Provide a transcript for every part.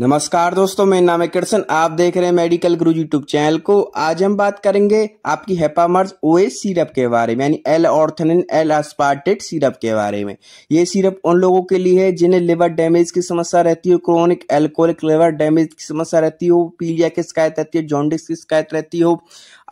नमस्कार दोस्तों मेरा नाम है किरसन आप देख रहे हैं मेडिकल गुरु यूट्यूब चैनल को आज हम बात करेंगे आपकी हेपामर्स ओए सिरप के बारे में यानी L ornithine L aspartate syrup के बारे में ये सिरप उन लोगों के लिए है जिन्हें लिवर डैमेज की समस्या रहती हो क्रोनिक एल्कोहलिक लिवर डैमेज की समस्या रहती हो पीलिया की शिकायत रहती है जॉन्डिस की शिकायत रहती हो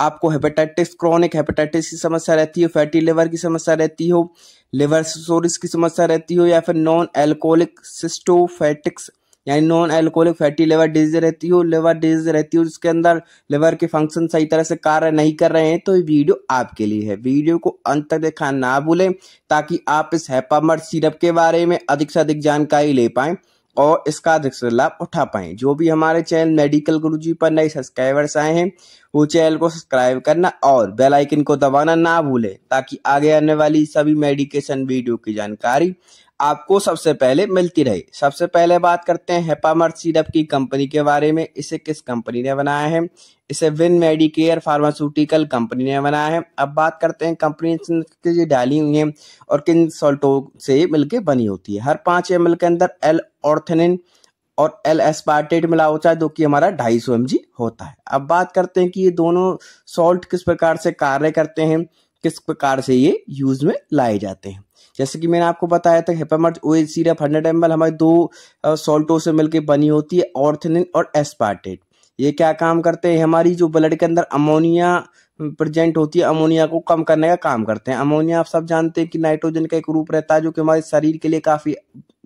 आपको हेपेटाइटिस क्रोनिक हेपेटाइटिस की समस्या रहती हो फैटी लिवर की समस्या रहती हो लिवर सोरिस की समस्या रहती हो या फिर नॉन एल्कोहलिक सिस्टोफेटिक्स यानी non alcoholic fatty liver disease रहती हो लिवर डिजीज रहती हो जिसके अंदर लिवर के फंक्शन सही तरह से कार्य नहीं कर रहे हैं तो ये वीडियो आपके लिए है वीडियो को अंत तक देखा ना भूलें ताकि आप इस हैपामर सिरप के बारे में अधिक से अधिक जानकारी ले पाएं और इसका अधिक से लाभ उठा पाए जो भी हमारे चैनल मेडिकल गुरु पर नए सब्सक्राइबर्स आए हैं वो चैनल को सब्सक्राइब करना और बेलाइकन को दबाना ना भूलें ताकि आगे आने वाली सभी मेडिकेशन वीडियो की जानकारी आपको सबसे पहले मिलती रहे सबसे पहले बात करते हैं हेपामर्थ सीरप की कंपनी के बारे में इसे किस कंपनी ने बनाया है इसे विन मेडिकेयर फार्मास्यूटिकल कंपनी ने बनाया है अब बात करते हैं कंपनी की डाली हुई है और किन सॉल्टों से मिलकर बनी होती है हर पाँच एम के अंदर एल ऑर्थनिन और एल एस्पार्टेट मिला होता है जो कि हमारा ढाई सौ एम होता है अब बात करते हैं कि ये दोनों सॉल्ट किस प्रकार से कार्य करते हैं किस प्रकार से ये यूज में लाए जाते हैं जैसे कि मैंने आपको बताया था Hepamerz OH syrup hundred M हमारी दो सॉल्टों से मिलकर बनी होती है ऑर्थनिन और एस्पार्टेट ये क्या काम करते हैं हमारी जो ब्लड के अंदर अमोनिया प्रेजेंट होती है अमोनिया को कम करने का काम करते हैं अमोनिया आप सब जानते हैं कि नाइट्रोजन का एक रूप रहता है जो कि हमारे शरीर के लिए काफ़ी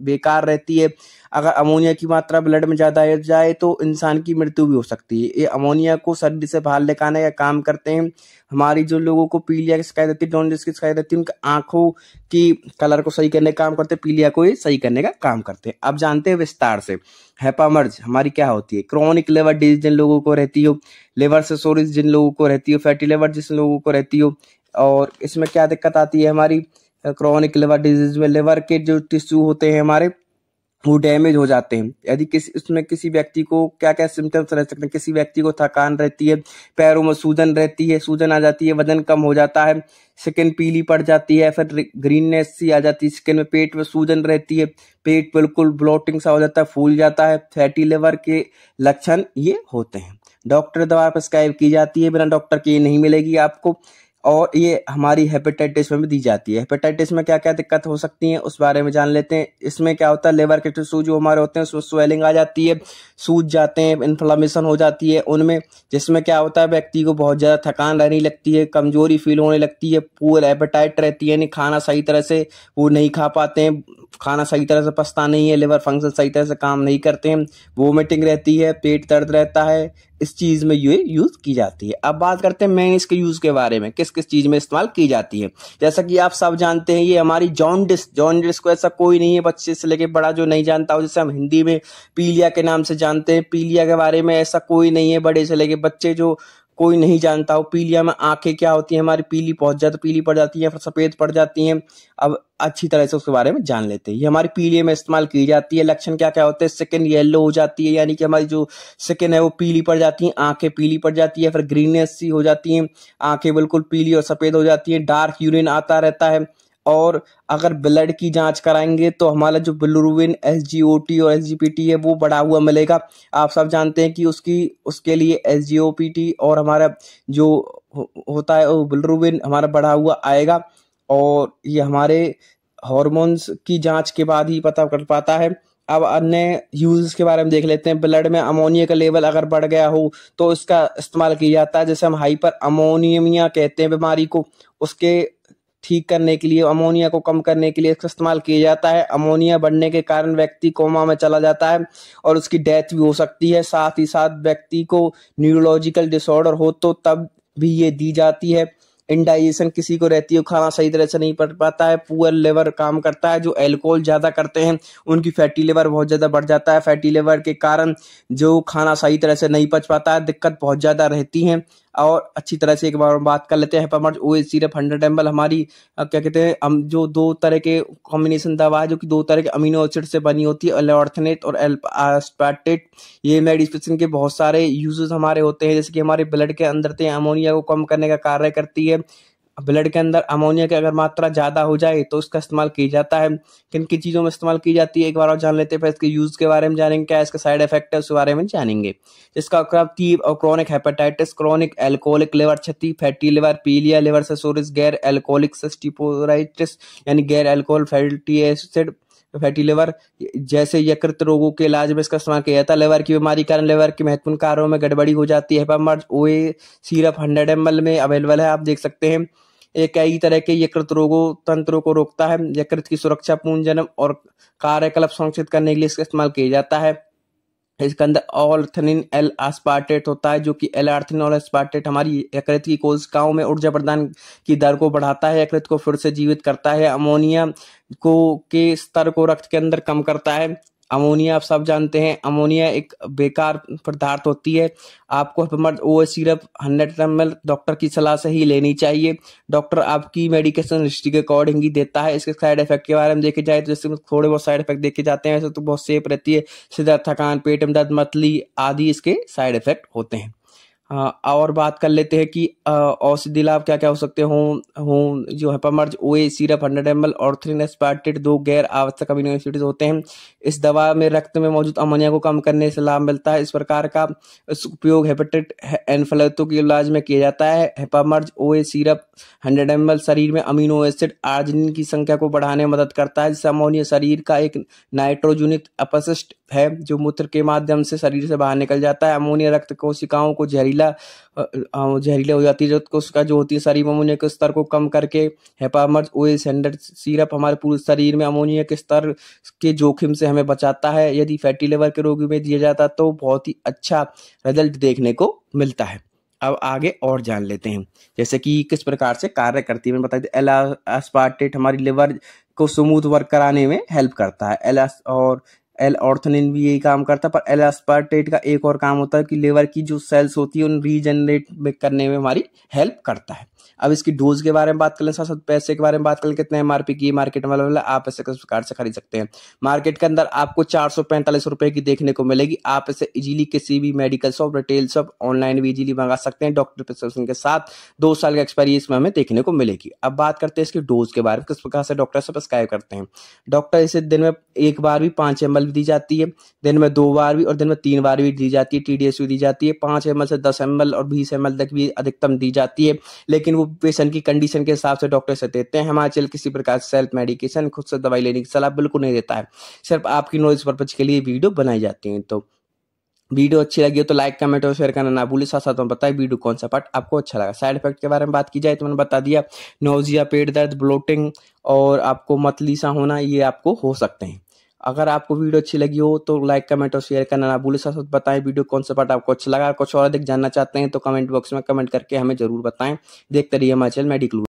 बेकार रहती है अगर अमोनिया की मात्रा ब्लड में ज़्यादा आ जाए तो इंसान की मृत्यु भी हो सकती है ये अमोनिया को सर्दी से बाहर निकालने का काम करते हैं हमारी जो लोगों को पीलिया की शिकायत रहती है की शिकायत रहती है उनकी आँखों की कलर को सही करने का काम करते हैं पीलिया को ये सही करने का काम करते हैं अब जानते हैं विस्तार से हैपामर्ज हमारी क्या होती है क्रॉनिक लेवर डिजीज जिन लोगों को रहती हो लेवर सेसोरिस जिन लोगों को रहती हो फैटी लेवर जिस लोगों को रहती हो और इसमें क्या दिक्कत आती है हमारी क्रॉनिक लिवर डिजीज में लिवर के जो टिश्यू होते हैं हमारे वो डैमेज हो जाते हैं यदि किसी उसमें किसी व्यक्ति को क्या क्या सिम्टम्स रह सकते हैं किसी व्यक्ति को थकान रहती है पैरों में सूजन रहती है सूजन आ जाती है वजन कम हो जाता है स्किन पीली पड़ जाती है फिर ग्रीननेस सी आ जाती है स्किन में पेट में सूजन रहती है पेट बिल्कुल ब्लोटिंग सा हो जाता है फूल जाता है फैटी लिवर के लक्षण ये होते हैं डॉक्टर द्वारा प्रिस्क्राइब की जाती है बिना डॉक्टर की नहीं मिलेगी आपको और ये हमारी हेपेटाइटिस में भी दी जाती है हेपेटाइटिस में क्या क्या दिक्कत हो सकती है उस बारे में जान लेते हैं इसमें क्या होता है लेबर के सूज जो हमारे होते हैं उसमें स्वेलिंग आ जाती है सूज जाते हैं इन्फ्लामेशन हो जाती है उनमें जिसमें क्या होता है व्यक्ति को बहुत ज़्यादा थकान रहने लगती है कमजोरी फील होने लगती है पूर एपेटाइट रहती है यानी खाना सही तरह से वो नहीं खा पाते हैं खाना सही तरह से पछता नहीं है लेवर फंक्शन सही तरह से काम नहीं करते हैं वोमिटिंग रहती है पेट दर्द रहता है इस चीज़ में ये यूज़ की जाती है अब बात करते हैं मैं इसके यूज़ के बारे में किस किस चीज़ में इस्तेमाल की जाती है जैसा कि आप सब जानते हैं ये हमारी जॉन्डिस जॉन्डिस को ऐसा कोई नहीं है बच्चे से लेके बड़ा जो नहीं जानता हो जैसे हम हिंदी में पीलिया के नाम से जानते हैं पीलिया के बारे में ऐसा कोई नहीं है बड़े से लेके बच्चे जो कोई नहीं जानता हो पीलिया में आंखें क्या होती है हमारी पीली पहुंच जाती पीली पड़ जाती है फिर सफ़ेद पड़ जाती है अब अच्छी तरह से उसके बारे में जान लेते हैं ये हमारी पीलिया में इस्तेमाल की जाती है लक्षण क्या क्या होते हैं स्किन येलो हो जाती है यानी कि हमारी जो स्किन है वो पीली पड़ जाती है आंखें पीली पड़ जाती है फिर ग्रीननेस सी हो जाती है आंखें बिल्कुल पीली और सफ़ेद हो जाती है डार्क यूरिन आता रहता है और अगर ब्लड की जांच कराएंगे तो हमारा जो bilirubin S G O T और एस जी पी टी है वो बढ़ा हुआ मिलेगा आप सब जानते हैं कि उसकी उसके लिए S G O P T और हमारा जो होता है वो बिलुरुविन हमारा बढ़ा हुआ आएगा और ये हमारे हॉर्मोन्स की जांच के बाद ही पता कर पाता है अब अन्य यूज के बारे में देख लेते हैं ब्लड में अमोनिया का लेवल अगर बढ़ गया हो तो इसका इस्तेमाल किया जाता है जैसे हम हाइपर अमोनियमिया कहते हैं बीमारी को उसके ठीक करने के लिए अमोनिया को कम करने के लिए इसका इस्तेमाल किया जाता है अमोनिया बढ़ने के कारण व्यक्ति कोमा में चला जाता है और उसकी डेथ भी हो सकती है साथ ही साथ व्यक्ति को न्यूरोलॉजिकल डिसऑर्डर हो तो तब भी ये दी जाती है इंडाइजेशन किसी को रहती है खाना सही तरह से नहीं पड़ पाता है पुअर लेवर काम करता है जो एल्कोहल ज़्यादा करते हैं उनकी फैटी लेवर बहुत ज़्यादा बढ़ जाता है फैटी लेवर के कारण जो खाना सही तरह से नहीं पच पाता है दिक्कत बहुत ज़्यादा रहती है और अच्छी तरह से एक बार बात कर लेते हैं Hepamerz O H syrup hundred M हमारी क्या कहते हैं हम जो दो तरह के कॉम्बिनेशन दवा है जो कि दो तरह के अमीनो एसिड से बनी होती है अलॉर्थनेट और एल्पास्पैटेट ये मेडिसिन के बहुत सारे यूजेस हमारे होते हैं जैसे कि हमारे ब्लड के अंदर से अमोनिया को कम करने का कार्य करती है ब्लड के अंदर अमोनिया की अगर मात्रा ज़्यादा हो जाए तो उसका इस्तेमाल किया जाता है किन किन चीज़ों में इस्तेमाल की जाती है एक बार और जान लेते हैं फिर इसके यूज़ के बारे में जानेंगे क्या इसका साइड इफेक्ट है उसके बारे में जानेंगे जिसका तीब और chronic hepatitis chronic alcoholic liver क्षति फैटी लिवर पीलिया लिवर सेसोरिस गैर एल्कोहलिक सिस्टिपोराइटिस यानी गैर alcohol fatty acid fatty liver जैसे यकृत रोगों के इलाज में इसका इस्तेमाल किया जाता है लिवर की बीमारी कारण लिवर के महत्वपूर्ण कार्यों में गड़बड़ी हो जाती है ओए सीरप हंड्रेड एम में अवेलेबल है आप देख सकते हैं ये कई तरह के यकृत रोगों तंत्रों को रोकता है यकृत की सुरक्षा पूर्ण जन्म और कार्यकलाप संरक्षित करने के लिए इसका इस्तेमाल किया जाता है इसके अंदर ऑल्थनिन एल आस्पार्टेट होता है जो कि एल आर्थिन और एस्पार्टेट हमारी यकृत की कोशिकाओं में ऊर्जा प्रदान की दर को बढ़ाता है यकृत को फिर से जीवित करता है अमोनिया को के स्तर को रक्त के अंदर कम करता है अमोनिया आप सब जानते हैं अमोनिया एक बेकार पदार्थ होती है आपको Hepamerz O syrup hundred M doctor की सलाह से ही लेनी चाहिए डॉक्टर आपकी मेडिकेशन हिस्ट्री के अकॉर्डिंग ही देता है इसके साइड इफेक्ट के बारे में देखे जाए तो जैसे थोड़े बहुत साइड इफेक्ट देखे जाते हैं वैसे तो बहुत सेफ रहती है सिदर थकान पेट में दर्द मतली आदि इसके साइड इफेक्ट होते हैं हाँ, और बात कर लेते हैं कि औषधि लाभ क्या क्या हो सकते हों हों जो हेपामर्ज ओए सीरप हंड्रेड एम एल और थ्रीन दो गैर आवश्यक अमीनो होते हैं इस दवा में रक्त में मौजूद अमोनिया को कम करने से लाभ मिलता है इस प्रकार का उपयोग हेपेटाइट एनफलैतो के इलाज में किया जाता है हेपामर्ज ओए सिरप हंड्रेड एम शरीर में अमीनो एसिड आर्जिन की संख्या को बढ़ाने में मदद करता है जिससे अमोनिया शरीर का एक नाइट्रोजनित अपशिष्ट है जो मूत्र के माध्यम से शरीर से बाहर निकल जाता है अमोनिया रक्त कोशिकाओं को जहरीला जहरीले हो जाती है जो कोशिका जो होती है शरीर में अमोनिया के स्तर को कम करके हेपामर्ज ओ सेंडर सीरप हमारे पूरे शरीर में अमोनिया के स्तर के जोखिम से हमें बचाता है यदि फैटी लिवर के रोगी में दिया जाता तो बहुत ही अच्छा रिजल्ट देखने को मिलता है अब आगे और जान लेते हैं जैसे कि किस प्रकार से कार्य करती है मैंने बताया एल हमारी लिवर को स्मूथ वर्क कराने में हेल्प करता है एलास और एल ऑर्थनिन भी यही काम करता है पर एल एस्पार्टेट का एक और काम होता है कि लेवर की जो सेल्स होती है उन रीजनरेट करने में हमारी हेल्प करता है अब इसकी डोज के बारे में बात ले साथ साथ पैसे के बारे में बात ले कितने एम की मार्केट में अवेलेबल है आप इसे किस प्रकार से खरीद सकते हैं मार्केट के अंदर आपको चार रुपए की देखने को मिलेगी आप इसे इजीली किसी भी medical shop retail shop online भी इजीली मंगा सकते हैं डॉक्टर प्रिस्क्रिप्शन के साथ दो साल का एक्सपायरी इसमें हमें देखने को मिलेगी अब बात करते हैं इसकी डोज के बारे में किस प्रकार से डॉक्टर से प्रस्क्राइब करते हैं डॉक्टर इसे दिन में एक बार भी पाँच एम दी जाती है दिन में दो बार भी और दिन में तीन बार भी दी जाती है टी डी एस दी जाती है पाँच एम से दस एम और बीस एम तक भी अधिकतम दी जाती है लेकिन वो पेशेंट की कंडीशन के हिसाब से डॉक्टर से देते हैं हिमाचल किसी प्रकार से सेल्फ मेडिकेशन खुद से दवाई लेने की सलाह बिल्कुल नहीं देता है सिर्फ आपकी नॉलेज पर्पज के लिए वीडियो बनाई जाती है तो वीडियो अच्छी लगी हो तो लाइक कमेंट और शेयर करना ना भूलें साथ साथ में बताए वीडियो कौन सा पार्ट आपको अच्छा लगा साइड इफेक्ट के बारे में बात की जाए तो मैंने बता दिया नोजिया पेट दर्द ब्लोटिंग और आपको मतलीसा होना ये आपको हो सकते हैं अगर आपको वीडियो अच्छी लगी हो तो लाइक कमेंट और शेयर करना ना भूलें साथ साथ बताएं वीडियो कौन सा पार्ट आपको अच्छा लगा कुछ और अधिक जानना चाहते हैं तो कमेंट बॉक्स में कमेंट करके हमें जरूर बताएं देखते रहिए हिमाचल मेडिकल